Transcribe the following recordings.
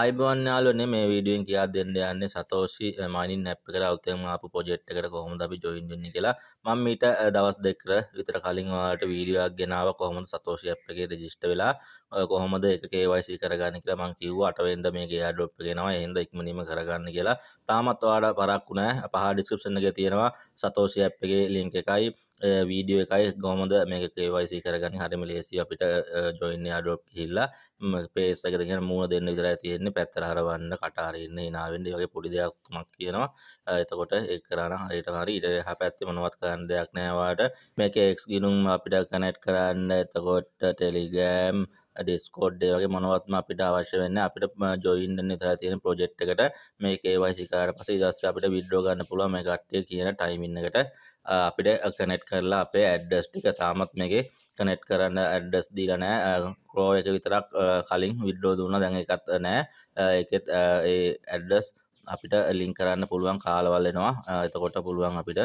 අයිබවන්යාලනේ මේ වීඩියෙන් කියා දෙන්න යන්නේ සතෝෂි මයිනින් නැප් එකට අවතෙම ආපු ප්‍රොජෙක්ට් එකට කොහොමද අපි ජොයින් වෙන්නේ කියලා මම මීට දවස් දෙකකට විතර කලින් ඔයාලට වීඩියෝවක් ගෙනාව කොහොමද සතෝෂි ඇප් එකේ රෙජිස්ටර් වෙලා කොහොමද ඒක KYC කරගන්න කියලා මං කිව්වා 8 වෙනිදා මේක airdrop එක එනවා එහෙනම් ඉක්මනින්ම කරගන්න කියලා තාමත් ඔයාලට පරක්කු නැහැ පහ description එකේ තියෙනවා සතෝෂි ඇප් එකේ link එකයි වීඩියෝ එකයි ගොමද මේක කේවයිසි කරගන්න හරිම ලේසි අපිට ජොයින්න අඩෝප් හිල්ලා පේස් එකතිගෙන මුණ දෙන්න විතර තියෙන්නේ පැත්තර හරවන්න කටාරන්න නාවෙන්ඩ වගේ පොඩි දෙයක්මක් කියනවා එතකොට එක් කරන්න හරිට හරි ඉට හ පැත්ති මනවත් කරන්න දෙයක් නෑවාට මේක එක්ස් ගිනුම් අපිට කනැට් කරන්න එතකොට ටෙලිගෑම් ඩිස්කෝඩ්ඩේ වගේ මොනවත්ම අපිට අවශ්‍ය වෙන්න අපිට ජොයින්ඩ නිතර තියෙන ප්‍රොජෙක්් එකට මේ කේවයිසිකාර පස ඉදස්ස අපිට විඩ්ඩෝ ගන්න පුළුව මේ කට්ටය කියන ටයිමින් එකට අපිට කනෙට් කරලා අපේ ඇඩ්ඩස් ටික තාමත් මේකේ කනෙට් කරන්න ඇඩ්ඩස් දීලා නෑ ක්‍රෝ එක විතරක් කලින් විඩ්ඩෝ දුන්න දැන් එකත් නෑ ඒකෙත් ඒ ඇඩ්ඩස් අපිට ලින් කරන්න පුළුවන් කාලවල්ලෙනවා එතකොට පුළුවන් අපිට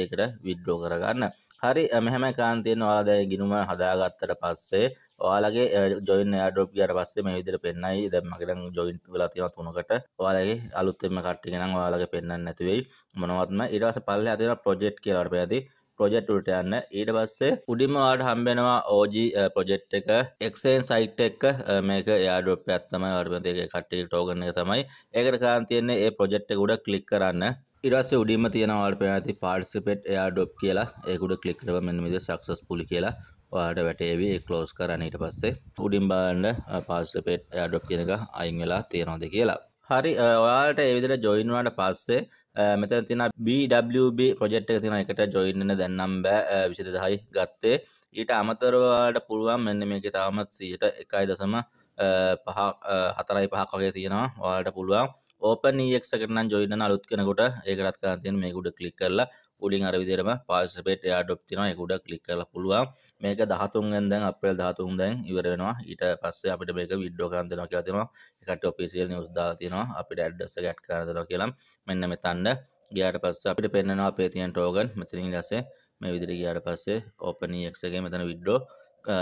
ඒකට විඩ්ඩෝ කරගන්න හරි මෙහැම කාන්තියෙන් වාදය ගිනුම හදාගත්තට පස්සේ ඔයාලගේ ජොයින් ඩොප් කියට පස්සේ මේ විදිර පෙන්න්නයි දැම්මකට ජොයින් වෙලා තියෙන තුනකට ඔයාලගේ අලුත්තෙම කට්ටිගෙනම් ඔයාලගේ පෙන්න්න නැතිවෙයි මොනවත්ම ඉරස පල්ල අතින ප්‍රොජෙක්් කියලට පැති ප්‍රොජෙක්්ට යන්න ඊට පස්සේ උඩිම වාට හම්බෙනවා ඕජ ප්‍රොජෙක්් එක එක්සෙන් සයිට් එක් මේක යාඩොප් ඇත්තම වර්මතික කට්ටි ටෝගන එක තමයි ඒකට කාන්තියන්නේ ඒ ප්‍රොජෙක්් ගුඩ කලික් කරන්න ඉරස්ස උඩින්ම තියෙනවාට පැති පාර්සිපෙට් යාඩොප් කියලා ඒකුඩ කලික්රව මෙන්මිද සක්සස් පුලි කියලා ඔයාට වැටේවි ක්ලෝස් කරන්න ඊට පස්සේ උඩින් බලන්න පාස්පේට් ඩොප් කියන එක අයින් වෙලා තියෙනවද කියලා හරි ඔයාට එවිදිට ජොයින්වාට පස්සේ මෙතන තින BWB ප්‍රජෙට් එක තින එකට ජොයින්න දැන්නම් බෑ විසිද දහයි ගත්තේ ඊට අමතරවාට පුළුවන් මෙන්න මේක තාමත් සීට එකයි දසම පහ හතරයි පහක් වගේ තියෙනවා වාට පුළුවන් ඕපන් ඒක්කට ජොයින්න අලුත් කෙනකොට ඒකරත් කරතියන මේ ගුඩ කලික් කරලා උඩින් අර විදිහටම පාර්ටිසිපේට් එයාඩොප් තියෙනවා ඒක උඩ ක්ලික් කරලා පුළුවන් මේක 13 වෙනි දැන් අප්‍රේල් 13 දැන් ඉවර වෙනවා ඊට පස්සේ අපිට මේක වීඩියෝ ගන්න දෙනවා කියලා දෙනවා ඒකට ඔෆිෂියල් නිවුස් දාලා තියෙනවා අපිට ඇඩ්‍රස් එක ඇඩ් කරලා දෙනවා කියලා මෙන්න මෙතන ගියාට පස්සේ අපිට පෙන්වනවා අපේ තියෙන ටෝගන් මෙතනින් ඊටසේ මේ විදිහට ගියාට පස්සේ open ex එකේ මෙතන වීඩියෝ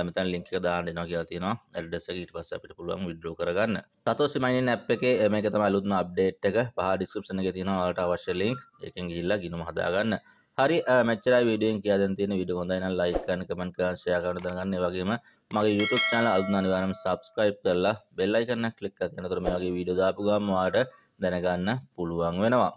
මෙතන ලින්ක දාන්න එනවා කියලා තියෙනවා ඇඩ්‍රස් එක ඊට පස්සේ අපිට පුළුවන් විඩ්‍රෝ කරගන්න. සතෝස් මයිනින් ඇප් එකේ මේක තමයි අලුත්ම අප්ඩේට් එක පහ ඩිස්ක්‍රිප්ෂන් එකේ තියෙනවා ඔයාලට අවශ්‍ය ලින්ක්. ඒකෙන් ගිහිල්ලා ගිනුම හදාගන්න. හරි මච්චරයි විඩියෙන් කියදන් තියෙන විඩ හොඳයින ලයි කන කමන් කරශය කරන දගන්න වගේම මගේ YouTube චානල අදුන නිවාරම් සබස්ක්‍රයිබ් කරලා බෙල්ලයි කන්න කලික් කරනතුර මේ වගේ වීඩියෝ දාපු ගම්වාට දැනගන්න පුළුවන් වෙනවා